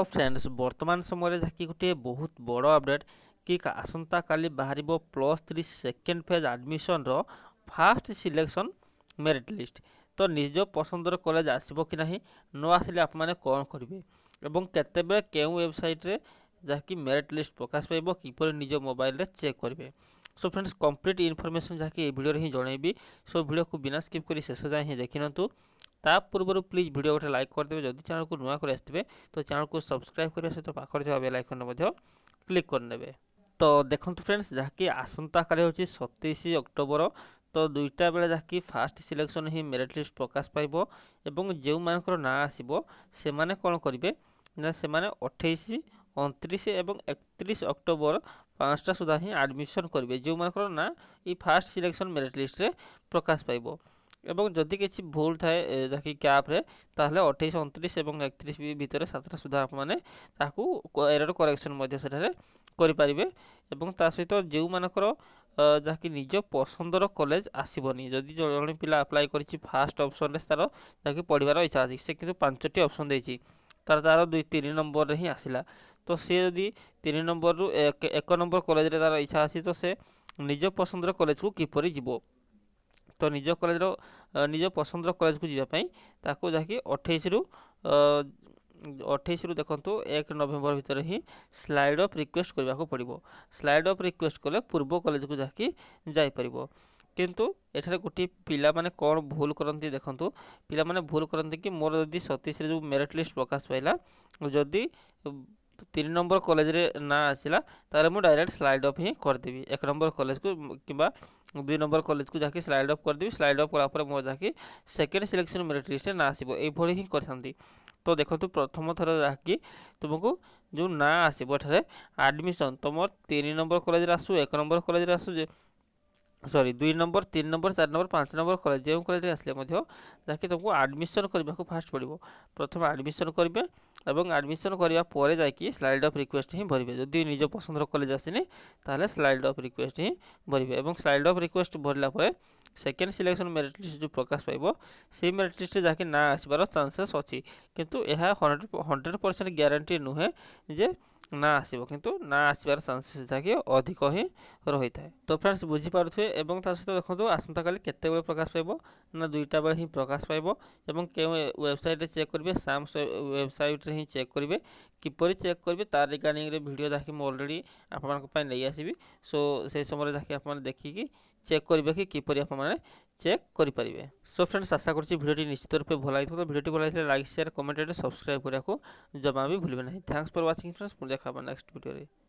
ତ ଫ୍ରେଣ୍ଡସ୍ ବର୍ତ୍ତମାନ ସମୟରେ ଯାହାକି ଗୋଟିଏ ବହୁତ ବଡ଼ ଅପଡ଼େଟ୍ କି ଆସନ୍ତାକାଲି ବାହାରିବ ପ୍ଲସ୍ ଥ୍ରୀ ସେକେଣ୍ଡ ଫେଜ୍ ଆଡ଼ମିସନ୍ର ଫାଷ୍ଟ ସିଲେକ୍ସନ୍ ମେରିଟ୍ ଲିଷ୍ଟ ତ ନିଜ ପସନ୍ଦର କଲେଜ ଆସିବ କି ନାହିଁ ନ ଆସିଲେ ଆପଣମାନେ କ'ଣ କରିବେ ଏବଂ କେତେବେଳେ କେଉଁ ୱେବସାଇଟ୍ରେ ଯାହାକି ମେରିଟ୍ ଲିଷ୍ଟ ପ୍ରକାଶ ପାଇବ କିପରି ନିଜ ମୋବାଇଲରେ ଚେକ୍ କରିବେ ସୋ ଫ୍ରେଣ୍ଡସ୍ କମ୍ପ୍ଲିଟ୍ ଇନଫର୍ମେସନ୍ ଯାହାକି ଏ ଭିଡ଼ିଓରେ ହିଁ ଜଣାଇବି ସୋ ଭିଡ଼ିଓକୁ ବିନା ସ୍କିପ୍ କରି ଶେଷ ଯାଏଁ ହିଁ ଦେଖିନିଅନ୍ତୁ ତା ପୂର୍ବରୁ ପ୍ଲିଜ୍ ଭିଡ଼ିଓ ଗୋଟେ ଲାଇକ୍ କରିଦେବେ ଯଦି ଚ୍ୟାନେଲକୁ ନୂଆ କରି ଆସିଥିବେ ତ ଚ୍ୟାନେଲକୁ ସବସ୍କ୍ରାଇବ୍ କରିବା ସହିତ ପାଖରେ ଥିବା ବେଲ୍ ଆଇକନ୍ରେ ମଧ୍ୟ କ୍ଲିକ୍ କରିନେବେ ତ ଦେଖନ୍ତୁ ଫ୍ରେଣ୍ଡସ୍ ଯାହାକି ଆସନ୍ତାକାଲି ହେଉଛି ସତେଇଶ ଅକ୍ଟୋବର ତ ଦୁଇଟା ବେଳେ ଯାହାକି ଫାଷ୍ଟ ସିଲେକ୍ସନ୍ ହିଁ ମେରିଟ୍ ଲିଷ୍ଟ ପ୍ରକାଶ ପାଇବ ଏବଂ ଯେଉଁମାନଙ୍କର ନାଁ ଆସିବ ସେମାନେ କ'ଣ କରିବେ ନା ସେମାନେ ଅଠେଇଶ ଅଣତିରିଶ ଏବଂ ଏକତିରିଶ ଅକ୍ଟୋବର ପାଞ୍ଚଟା ସୁଦ୍ଧା ହିଁ ଆଡ଼ମିସନ୍ କରିବେ ଯେଉଁମାନଙ୍କର ନାଁ ଏଇ ଫାଷ୍ଟ ସିଲେକ୍ସନ୍ ମେରିଟ୍ ଲିଷ୍ଟରେ ପ୍ରକାଶ ପାଇବ এবং যদি କିଛି ଭୁଲ ଥାଏ ଯାହାକି କ୍ୟାପ୍ରେ ତାହେଲେ ଅଠେଇଶ ଅଣତିରିଶ ଏବଂ ଏକତିରିଶ ଭିତରେ ସାତଟା ସୁଦ୍ଧା ଆପଣମାନେ ତାହାକୁ ଏରର କରେକ୍ସନ୍ ମଧ୍ୟ ସେଠାରେ କରିପାରିବେ ଏବଂ ତା ସହିତ ଯେଉଁମାନଙ୍କର ଯାହାକି ନିଜ ପସନ୍ଦର କଲେଜ ଆସିବନି ଯଦି ଜଣେ ପିଲା ଆପ୍ଲାଏ କରିଛି ଫାର୍ଷ୍ଟ ଅପସନ୍ରେ ତା'ର ଯାହାକି ପଢ଼ିବାର ଇଚ୍ଛା ଅଛି ସେ କିନ୍ତୁ ପାଞ୍ଚଟି ଅପସନ୍ ଦେଇଛି ତା'ର ତା'ର ଦୁଇ ତିନି ନମ୍ବରରେ ହିଁ ଆସିଲା ତ ସିଏ ଯଦି ତିନି ନମ୍ବରରୁ ଏକ ନମ୍ବର କଲେଜରେ ତା'ର ଇଚ୍ଛା ଅଛି ତ ସେ ନିଜ ପସନ୍ଦର କଲେଜକୁ କିପରି ଯିବ ତ ନିଜ କଲେଜର ନିଜ ପସନ୍ଦର କଲେଜକୁ ଯିବା ପାଇଁ ତାକୁ ଯାହାକି ଅଠେଇଶରୁ ଅଠେଇଶରୁ ଦେଖନ୍ତୁ ଏକ ନଭେମ୍ବର ଭିତରେ ହିଁ ସ୍ଲାଇଡ଼ ଅଫ୍ ରିକ୍ୱେଷ୍ଟ କରିବାକୁ ପଡ଼ିବ ସ୍ଲାଇଡ଼ ଅଫ୍ ରିକ୍ୱେଷ୍ଟ କଲେ ପୂର୍ବ କଲେଜକୁ ଯାହାକି ଯାଇପାରିବ କିନ୍ତୁ ଏଠାରେ ଗୋଟିଏ ପିଲାମାନେ କ'ଣ ଭୁଲ କରନ୍ତି ଦେଖନ୍ତୁ ପିଲାମାନେ ଭୁଲ କରନ୍ତି କି ମୋର ଯଦି ସତେଇଶରେ ଯେଉଁ ମେରିଟ୍ ଲିଷ୍ଟ ପ୍ରକାଶ ପାଇଲା ଯଦି ତିନି ନମ୍ବର କଲେଜରେ ନାଁ ଆସିଲା ତାହେଲେ ମୁଁ ଡାଇରେକ୍ଟ ସ୍ଲାଇଡ଼ ଅଫ୍ ହିଁ କରିଦେବି ଏକ ନମ୍ବର କଲେଜକୁ କିମ୍ବା ଦୁଇ ନମ୍ବର କଲେଜକୁ ଯାହାକି ସ୍ଲାଇଡ଼ ଅଫ୍ କରିଦେବି ସ୍ଲାଇଡ଼ ଅଫ୍ କଲାପରେ ମୋର ଯାହାକି ସେକେଣ୍ଡ ସିଲେକ୍ସନ୍ ମେରିଟ୍ ଲିଷ୍ଟରେ ନାଁ ଆସିବ ଏଇଭଳି ହିଁ କରିଥାନ୍ତି ତ ଦେଖନ୍ତୁ ପ୍ରଥମ ଥର ଯାହାକି ତୁମକୁ ଯେଉଁ ନାଁ ଆସିବ ଏଠାରେ ଆଡ଼ମିସନ୍ ତୁମର ତିନି ନମ୍ବର କଲେଜରେ ଆସୁ ଏକ ନମ୍ବର କଲେଜରେ ଆସୁ ଯେ सरी दुई नंबर तीन नंबर चार नंबर पाँच नंबर कलेज जो कलेज आसले जहाँकि तुमको आडमिशन करने फास्ट पड़ो प्रथम आडमिशन करेंगे और आडमिशन करने जाकि स्लैड अफ रिक्वेस्ट हिं भरवे जदि निज पसंद कलेज आसनी ताहले स्लाइड अफ रिक्वेस्ट हिं भरवे और स्लाइड अफ रिक्वेस्ट भरला सेकेंड सिलेक्शन मेरीट लिस्ट जो प्रकाश पाव से मेरीट लिस्ट जहाँकि ना आसबार चानसेस अच्छी कितु यह हंड्रेड हंड्रेड परसेंट ग्यारंटी नुहे जे না আসব কিন্তু না আসবার চান্সেস থাকে অধিক হি রয়ে তো ফ্রেন্ডস বুঝিপারে এবং তা সহ দেখুন আসন্তকালি কেতবে প্রকাশ পাইব না দুইটা বেড়ে হি প্রকাশ পাইব এবং কেউ ওয়েবসাইটে চেক করবে সামস ওয়েবসাইটে হি চেক করবে কিপর চেক করবে তার রিগার্ডিংরে ভিডিও যাকে মু অলরেডি আপনার নেই আসবি সো সেই সময় যাকে আপনার দেখিকি চেক করবে কি কিপর আপনার চেক করে পারিবে সো ফ্রেন্ডস আশা করছি ভিডিওটি নিশ্চিত রূপে ভালো লাগবে তো ভিডিওটি ভালো লাগলে like share comment and subscribe করা জমা বি ভুলবে না থ্যাঙ্কস ফর ওয়াচিং ফ্রেন্ডস পুনঃ দেখা নেক্সট ভিডিওরে